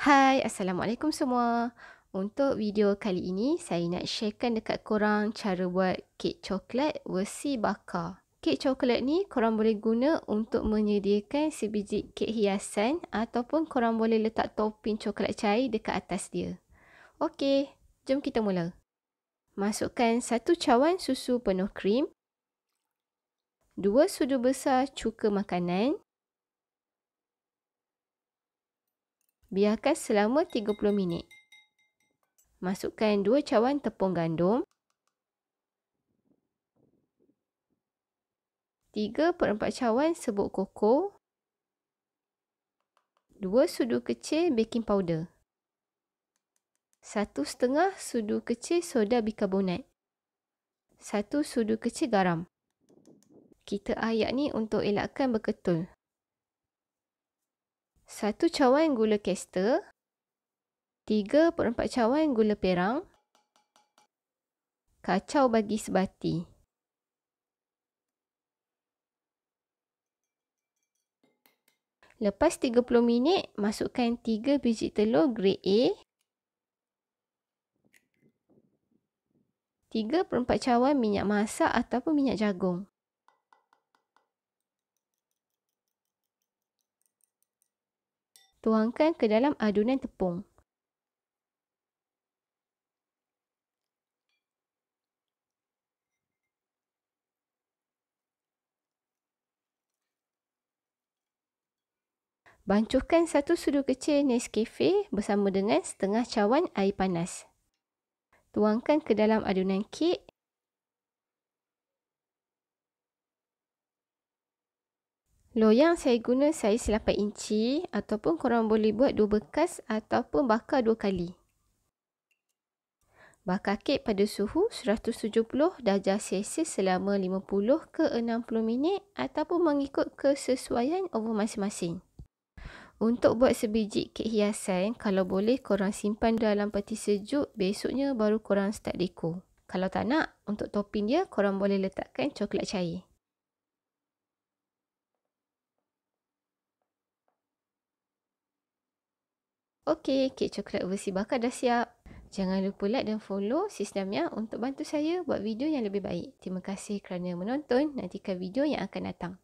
Hai, Assalamualaikum semua. Untuk video kali ini, saya nak sharekan dekat korang cara buat kek coklat versi bakar. Kek coklat ni korang boleh guna untuk menyediakan sebiji kek hiasan ataupun korang boleh letak topping coklat cair dekat atas dia. Okey, jom kita mula. Masukkan satu cawan susu penuh krim, dua sudu besar cuka makanan, Biarkan selama 30 minit. Masukkan 2 cawan tepung gandum. 3 per 4 cawan sebut koko. 2 sudu kecil baking powder. 1 setengah sudu kecil soda bikarbonat. 1 sudu kecil garam. Kita ayak ni untuk elakkan berketul satu cawan gula kester, 3.4 cawan gula perang, kacau bagi sebati. Lepas 30 minit, masukkan 3 biji telur grade A, 3.4 cawan minyak masak ataupun minyak jagung. Tuangkan ke dalam adunan tepung. Bancuhkan satu sudu kecil Nescafe bersama dengan setengah cawan air panas. Tuangkan ke dalam adunan kek Loyang saya guna saiz 8 inci ataupun korang boleh buat 2 bekas ataupun bakar 2 kali. Bakar kek pada suhu 170 darjah Celsius selama 50 ke 60 minit ataupun mengikut kesesuaian oven masing-masing. Untuk buat sebiji kek hiasan, kalau boleh korang simpan dalam peti sejuk, besoknya baru korang start dekor. Kalau tak nak, untuk topping dia korang boleh letakkan coklat cair. Okey, kek coklat versi bakar dah siap. Jangan lupa like dan follow sistemnya untuk bantu saya buat video yang lebih baik. Terima kasih kerana menonton. Nantikan video yang akan datang.